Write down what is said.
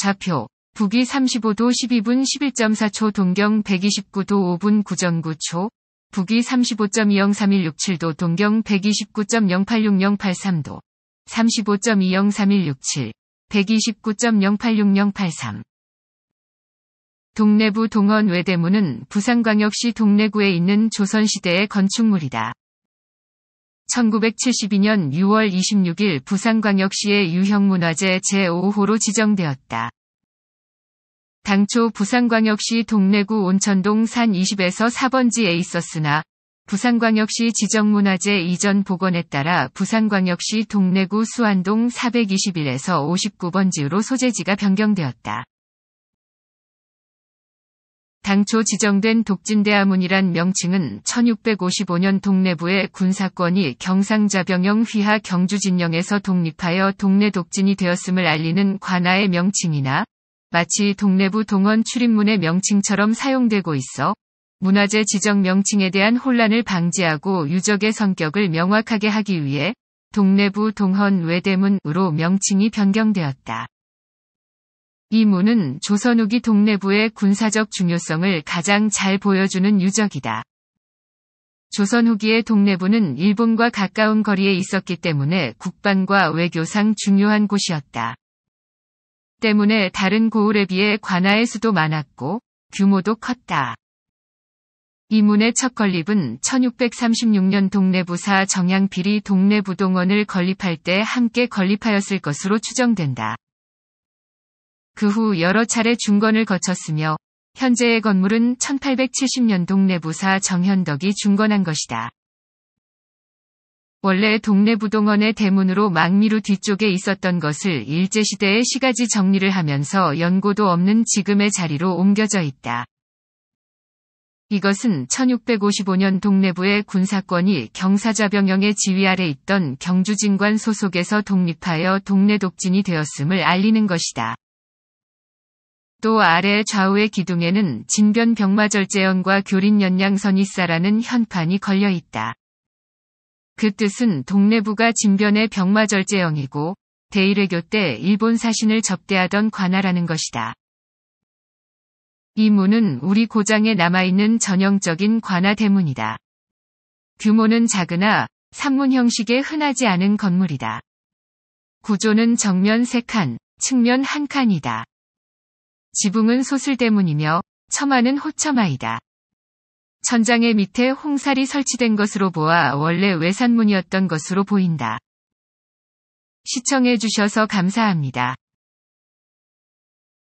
좌표 북위 35도 12분 11.4초 동경 129도 5분 9.9초 북위 35.203167도 동경 129.086083도 35.203167 129.086083 동래부 동원 외대문은 부산광역시 동래구에 있는 조선시대의 건축물이다. 1972년 6월 26일 부산광역시의 유형문화재 제5호로 지정되었다. 당초 부산광역시 동래구 온천동 산 20에서 4번지에 있었으나 부산광역시 지정문화재 이전 복원에 따라 부산광역시 동래구 수안동 421에서 59번지로 소재지가 변경되었다. 당초 지정된 독진대하문이란 명칭은 1655년 동래부의 군사권이 경상자병영 휘하 경주진영에서 독립하여 동래 독진이 되었음을 알리는 관아의 명칭이나 마치 동래부 동원 출입문의 명칭처럼 사용되고 있어 문화재 지정 명칭에 대한 혼란을 방지하고 유적의 성격을 명확하게 하기 위해 동래부 동헌 외대문으로 명칭이 변경되었다. 이 문은 조선 후기 동래부의 군사적 중요성을 가장 잘 보여주는 유적이다. 조선 후기의 동래부는 일본과 가까운 거리에 있었기 때문에 국방과 외교상 중요한 곳이었다. 때문에 다른 고을에 비해 관아의 수도 많았고 규모도 컸다. 이문의 첫 건립은 1636년 동네부사 정양필이 동네부동원을 건립할 때 함께 건립하였을 것으로 추정된다. 그 후 여러 차례 중건을 거쳤으며 현재의 건물은 1870년 동네부사 정현덕이 중건한 것이다. 원래 동네 부동원의 대문으로 망미루 뒤쪽에 있었던 것을 일제시대의 시가지 정리를 하면서 연고도 없는 지금의 자리로 옮겨져 있다. 이것은 1655년 동네부의 군사권이 경사자 병영의 지휘 아래 있던 경주진관 소속에서 독립하여 동네 독진이 되었음을 알리는 것이다. 또 아래 좌우의 기둥에는 진변 병마절제연과 교린 연양선이사라는 현판이 걸려 있다. 그 뜻은 동래부가 진변의 병마절제형이고 대일외교 때 일본 사신을 접대하던 관아라는 것이다. 이 문은 우리 고장에 남아있는 전형적인 관아 대문이다. 규모는 작으나 산문 형식에 흔하지 않은 건물이다. 구조는 정면 3칸, 측면 1칸이다. 지붕은 소슬대문이며 처마는 호처마이다. 천장의 밑에 홍살이 설치된 것으로 보아 원래 외산문이었던 것으로 보인다. 시청해주셔서 감사합니다.